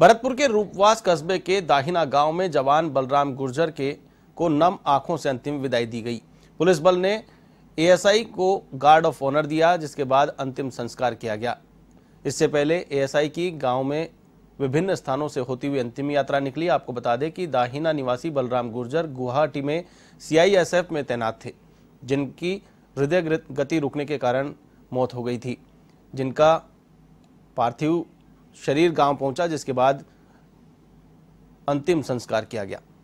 भरतपुर के रूपवास कस्बे के दाहिना गांव में जवान बलराम गुर्जर के को नम आंखों से अंतिम विदाई दी गई पुलिस बल ने एएसआई को गार्ड ऑफ ऑनर दिया जिसके बाद अंतिम संस्कार किया गया इससे पहले एएसआई की गांव में विभिन्न स्थानों से होती हुई अंतिम यात्रा निकली आपको बता दें कि दाहिना निवासी बलराम गुर्जर गुवाहाटी में सीआईएसएफ में तैनात थे जिनकी हृदय गति रुकने के कारण मौत हो गई थी जिनका पार्थिव शरीर गांव पहुंचा जिसके बाद अंतिम संस्कार किया गया